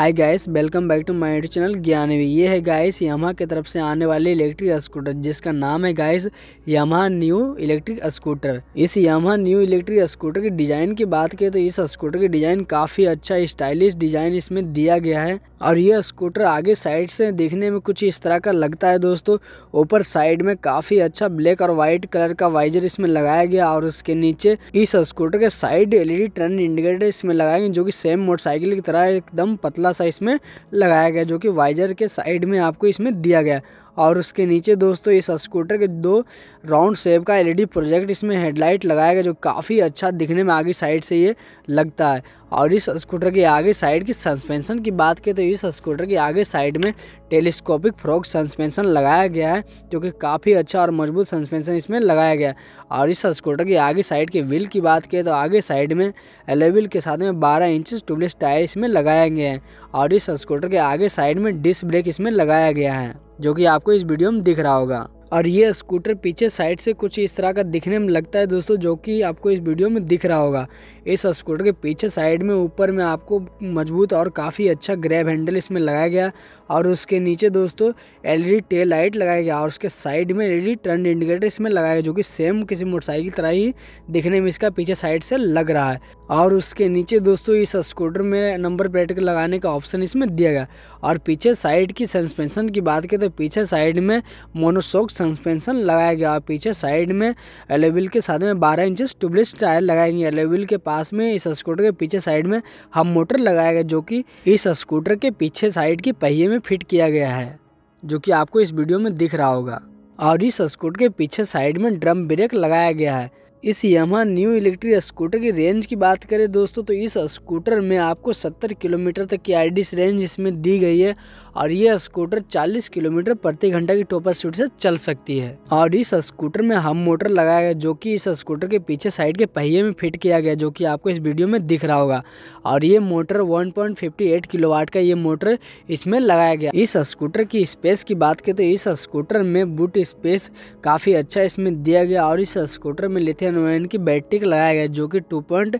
hi guys welcome back to my YouTube channel Gyanvi ये है guys यामा की तरफ से आने वाले इलेक्ट्रिक स्कूटर जिसका नाम है guys Yamaha new electric scooter इस यामा न्यू इलेक्ट्रिक स्कूटर की डिज़ाइन की बात करें तो इस स्कूटर की डिज़ाइन काफ़ी अच्छा स्टाइलिश डिज़ाइन इसमें दिया गया है और यह स्कूटर आगे साइड से देखने में कुछ इस तरह का लगता है दोस्तों ऊपर साइड में काफ़ी अच्छा ब्लैक और व्हाइट कलर का वाइजर इसमें लगाया गया और उसके नीचे इस स्कूटर के साइड एलईडी टर्न इंडिकेटर इसमें लगाए गए जो की सेम मोटरसाइकिल की तरह एकदम पतला छोटा सा इसमें लगाया गया जो कि वाइजर के साइड में आपको इसमें दिया गया और उसके नीचे दोस्तों इस स्कूटर के दो राउंड शेप का एलईडी प्रोजेक्ट e इसमें हेडलाइट लगाया गया जो काफ़ी अच्छा दिखने में आगे साइड से ये लगता है और इस स्कूटर के आगे साइड की सस्पेंशन की बात करें तो इस स्कूटर के आगे साइड में टेलीस्कोपिक फ्रॉक सस्पेंशन लगाया गया है जो कि काफ़ी अच्छा और मजबूत सस्पेंशन इसमें लगाया गया है और इस स्कूटर के आगे साइड के व्हील की बात करें तो आगे साइड में एलेवल e के साथ में बारह इंच ट्यूबलेस टायर इसमें लगाए गए हैं और इस स्कूटर के आगे साइड में डिस्क ब्रेक इसमें लगाया गया है जो कि आपको इस वीडियो में दिख रहा होगा और ये स्कूटर पीछे साइड से कुछ इस तरह का दिखने में लगता है दोस्तों जो कि आपको इस वीडियो में दिख रहा होगा इस स्कूटर के पीछे साइड में ऊपर में आपको मजबूत और काफ़ी अच्छा ग्रैब हैंडल इसमें लगाया गया और उसके नीचे दोस्तों एलईडी टेल लाइट लगाया गया और उसके साइड में एलईडी टर्न इंडिकेटर इसमें लगाया गया जो कि सेम किसी मोटरसाइकिल की तरह ही दिखने में इसका पीछे साइड से लग रहा है और उसके नीचे दोस्तों इस स्कूटर में नंबर प्लेट लगाने का ऑप्शन इसमें दिया गया और पीछे साइड की सस्पेंशन की बात करें तो पीछे साइड में मोनोसोक्स सस्पेंशन लगाया गया और पीछे साइड में एलेविल के साथ में बारह इंच ट्यूबलेस टायर लगाए गए एलेविल के पास में इस स्कूटर के पीछे साइड में हम मोटर लगाया गया जो कि इस स्कूटर के पीछे साइड के पहिए में फिट किया गया है जो कि आपको इस वीडियो में दिख रहा होगा और इस स्कूटर के पीछे साइड में ड्रम ब्रेक लगाया गया है इस यमा न्यू इलेक्ट्रिक स्कूटर की रेंज की बात करें दोस्तों तो इस स्कूटर में आपको 70 किलोमीटर तक की आई रेंज इसमें दी गई है और ये स्कूटर 40 किलोमीटर प्रति घंटा की टॉपर स्पीड से चल सकती है और इस स्कूटर में हम मोटर लगाया गया जो कि इस स्कूटर के पीछे साइड के पहिए में फिट किया गया जो कि आपको इस वीडियो में दिख रहा होगा और ये मोटर वन पॉइंट का ये मोटर इसमें लगाया गया इस स्कूटर की स्पेस की बात करें तो इस स्कूटर में बूट स्पेस काफ़ी अच्छा इसमें दिया गया और इस स्कूटर में लेते एन की बैटरी का लगाया गया जो कि two point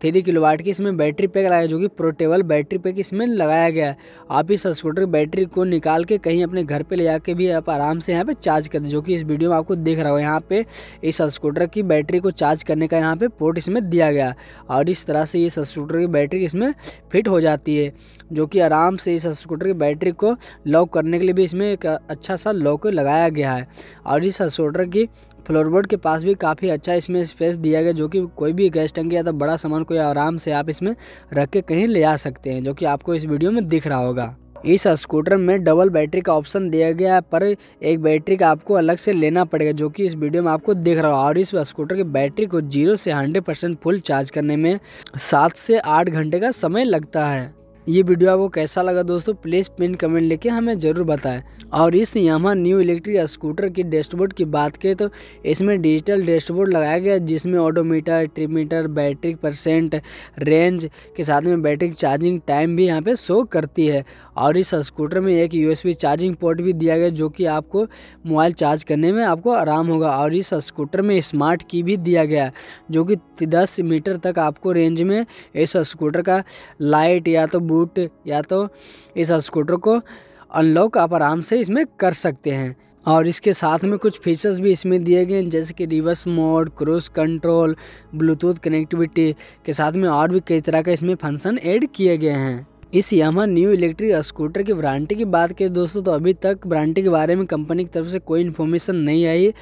three kilowatt की इसमें बैटरी पैक लगाया जो कि प्रोटेबल बैटरी पैक इसमें लगाया गया है आप इस स्कूटर की बैटरी को निकाल के कहीं अपने घर पे ले जाके भी आप आराम से यहाँ पे चार्ज कर जो कि इस वीडियो में आपको देख रहा हो यहाँ पे इस स्कूटर की बैटरी को चार्ज करने का यहाँ पे पोर्ट इसमें दिया गया और इस तरह से इस स्कूटर की बैटरी इसमें फिट हो जाती है जो कि आराम से इस स्कूटर की बैटरी को लॉक करने के लिए भी इसमें एक अच्छा सा लॉक लगाया गया है और इस स्कूटर की फ्लोरबोर्ड के पास भी काफ़ी अच्छा इसमें स्पेस दिया गया जो कि कोई भी गैस टंकी या तो बड़ा सामान कोई आराम से आप इसमें रख के कहीं ले आ सकते हैं जो कि आपको इस वीडियो में दिख रहा होगा इस स्कूटर में डबल बैटरी का ऑप्शन दिया गया है पर एक बैटरी का आपको अलग से लेना पड़ेगा जो कि इस वीडियो में आपको दिख रहा होगा और इस स्कूटर की बैटरी को जीरो से हंड्रेड परसेंट फुल चार्ज करने में सात से आठ घंटे का समय लगता है ये वीडियो आपको कैसा लगा दोस्तों प्लीज़ पिन कमेंट लेके हमें ज़रूर बताएं और इस यहाँ न्यू इलेक्ट्रिक स्कूटर की डैशबोर्ड की बात करें तो इसमें डिजिटल डैशबोर्ड लगाया गया जिसमें odometer trip meter battery percent range के साथ में बैटरी चार्जिंग टाइम भी यहाँ पे शो करती है और इस स्कूटर में एक यूएसबी चार्जिंग पोर्ट भी दिया गया जो कि आपको मोबाइल चार्ज करने में आपको आराम होगा और इस स्कूटर में स्मार्ट की भी दिया गया जो कि दस मीटर तक आपको रेंज में इस स्कूटर का लाइट या तो बूट या तो इस स्कूटर को अनलॉक आप आराम से इसमें कर सकते हैं और इसके साथ में कुछ फीचर्स भी इसमें दिए गए हैं जैसे कि reverse mode cruise control Bluetooth connectivity के साथ में और भी कई तरह का इसमें फंक्शन ऐड किए गए हैं इस यामा न्यू इलेक्ट्रिक स्कूटर की वारंटी की बात करें दोस्तों तो अभी तक वारंटी के बारे में कंपनी की तरफ से कोई इन्फॉर्मेशन नहीं आई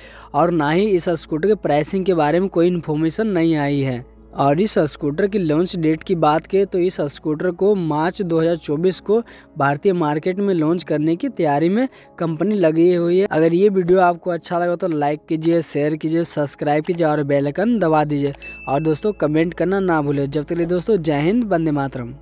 और ना ही इस स्कूटर के प्राइसिंग के बारे में कोई इन्फॉर्मेशन नहीं आई है और इस स्कूटर की लॉन्च डेट की बात करें तो इस स्कूटर को मार्च 2024 को भारतीय मार्केट में लॉन्च करने की तैयारी में कंपनी लगी हुई है अगर ये वीडियो आपको अच्छा लगा तो लाइक कीजिए शेयर कीजिए सब्सक्राइब कीजिए और बेल आइकन दबा दीजिए और दोस्तों कमेंट करना ना भूलें जब तक लिए दोस्तों जय हिंद बंदे मातरम